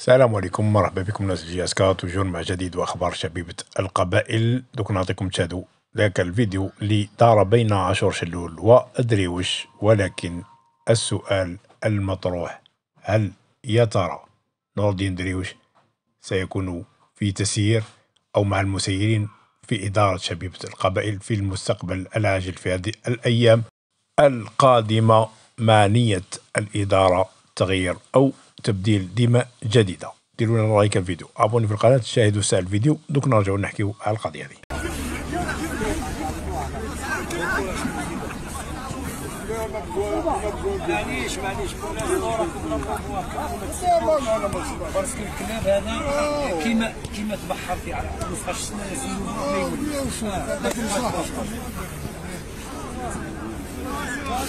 السلام عليكم مرحبا بكم ناس جي اس كات مع جديد واخبار شبيبه القبائل دوك نعطيكم تشادو ذاك الفيديو اللي دار بين عاشور شلول وش ولكن السؤال المطروح هل يا ترى نور الدين دريوش سيكون في تسيير او مع المسيرين في اداره شبيبه القبائل في المستقبل العاجل في هذه الايام القادمه مانية الاداره تغيير او تبديل ديما جديده ديروا لنا لايك الفيديو ابوني في القناه شاهدوا ساعه الفيديو دوك نرجعوا نحكيوا على القضيه هذه معليش معليش الكلاب هذا كيما كيما تبحر في عرق ما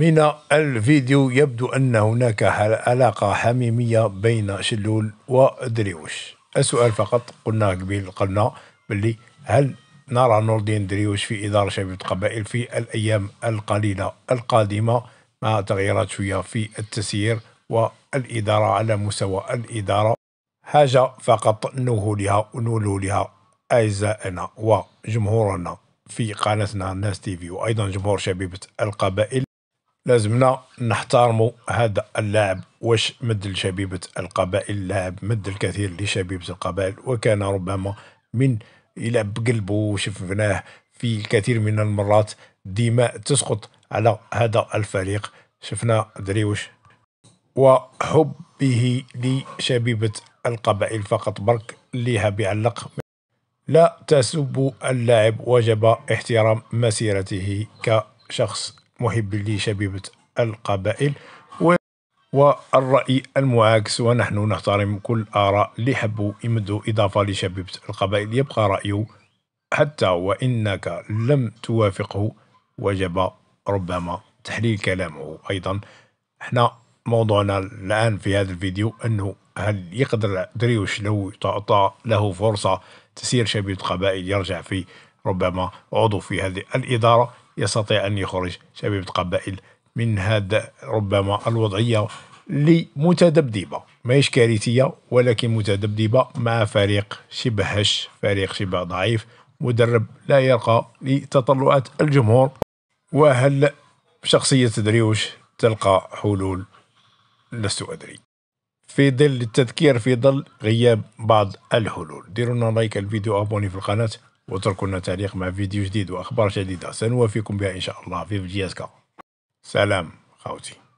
من الفيديو يبدو أن هناك علاقة حميمية بين شلول ودريوش السؤال فقط قلنا قبل قلنا باللي هل نرى نور الدين دريوش في إدارة شبيبة القبائل في الأيام القليلة القادمة مع تغييرات شوية في التسيير والإدارة على مستوى الإدارة حاجة فقط لها ونولو لها أعزائنا وجمهورنا في قناتنا ناس تيفي وأيضا جمهور شبيبة القبائل لازمنا نحترموا هذا اللاعب واش مد لشبيبة القبائل اللاعب مد الكثير لشبيبة القبائل وكان ربما من يلعب بقلبه وشفناه في الكثير من المرات دماء تسقط على هذا الفريق شفنا دريوش وحبه لشبيبة القبائل فقط برك ليها بيعلق لا تسب اللاعب وجب احترام مسيرته كشخص محب لشبيبة القبائل والرأي المعاكس ونحن نحترم كل آراء اللي حبوا يمدوا إضافة لشبيبة القبائل يبقى رأيه حتى وإنك لم توافقه وجب ربما تحليل كلامه أيضا احنا موضوعنا الآن في هذا الفيديو أنه هل يقدر دريوش لو تعطى له فرصة تسير شبيبة القبائل يرجع في ربما عضو في هذه الإدارة يستطيع أن يخرج شبيبة قبائل من هذا ربما الوضعية لمتذبذبة ماهيش كارثية ولكن متذبذبة مع فريق شبه هش فريق شبه ضعيف مدرب لا يرقى لتطلعات الجمهور وهل شخصية دريوش تلقى حلول لست أدري في ظل التذكير في ظل غياب بعض الحلول ديرونا لايك الفيديو ابوني في القناة واتركوا لنا تعليق مع فيديو جديد وأخبار جديدة سنوافيكم بها إن شاء الله في فيديو سلام خوتي